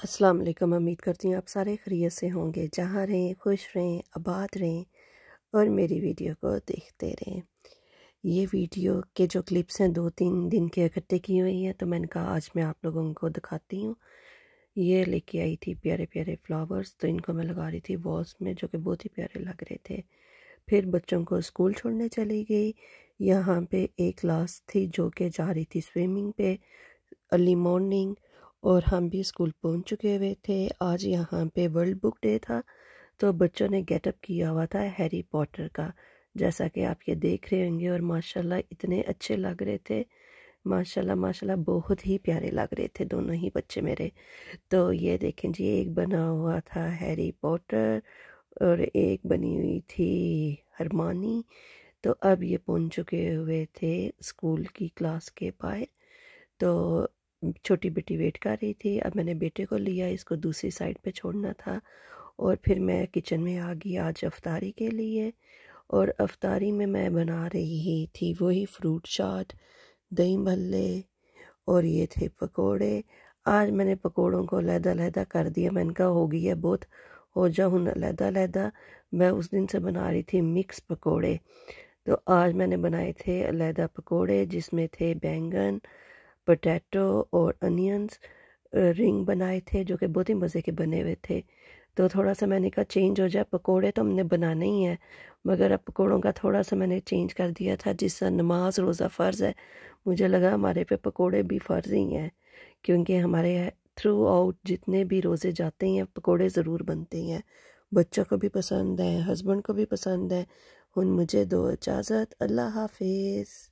अस्सलाम वालेकुम उम्मीद करती हूँ आप सारे खरीत से होंगे जहाँ रहें खुश रहें आबाद रहें और मेरी वीडियो को देखते रहें ये वीडियो के जो क्लिप्स हैं दो तीन दिन के इकट्ठे की हुई हैं तो मैंने कहा आज मैं आप लोगों को दिखाती हूँ ये लेके आई थी प्यारे प्यारे फ्लावर्स तो इनको मैं लगा रही थी वॉल्स में जो कि बहुत ही प्यारे लग रहे थे फिर बच्चों को स्कूल छोड़ने चली गई यहाँ पे एक क्लास थी जो कि जा रही थी स्विमिंग पे अर्ली मॉर्निंग और हम भी स्कूल पहुंच चुके हुए थे आज यहाँ पे वर्ल्ड बुक डे था तो बच्चों ने गेटअप किया हुआ था हैरी पॉटर का जैसा कि आप ये देख रहे होंगे और माशाल्लाह इतने अच्छे लग रहे थे माशाल्लाह माशाल्लाह बहुत ही प्यारे लग रहे थे दोनों ही बच्चे मेरे तो ये देखें जी एक बना हुआ था हैरी पॉटर और एक बनी हुई थी हरमानी तो अब ये पहुंच चुके हुए थे स्कूल की क्लास के पाए तो छोटी बेटी वेट कर रही थी अब मैंने बेटे को लिया इसको दूसरी साइड पे छोड़ना था और फिर मैं किचन में आ गई आज अफ्तारी के लिए और अफ्तारी में मैं बना रही थी वही फ्रूट चाट दही भल्ले और ये थे पकोड़े आज मैंने पकोड़ों को लहदा लहदा कर दिया मैंने कहा हो गई है बहुत हो जा हूँ लहदा लहदा मैं उस दिन से बना रही थी मिक्स पकोड़े तो आज मैंने बनाए थे लहदा पकोड़े जिसमें थे बैंगन पोटैटो और अनियंस रिंग बनाए थे जो कि बहुत ही मज़े के बने हुए थे तो थोड़ा सा मैंने कहा चेंज हो जाए पकोड़े तो हमने बनाने ही हैं मगर अब पकोड़ों का थोड़ा सा मैंने चेंज कर दिया था जिस नमाज रोज़ा फ़र्ज़ है मुझे लगा हमारे पे पकोड़े भी फ़र्ज़ ही हैं क्योंकि हमारे थ्रू आउट जितने भी रोज़े जाते हैं पकोड़े ज़रूर बनते हैं बच्चों को भी पसंद है हस्बैंड को भी पसंद है उन मुझे दो इजाज़त अल्लाह हाफिज़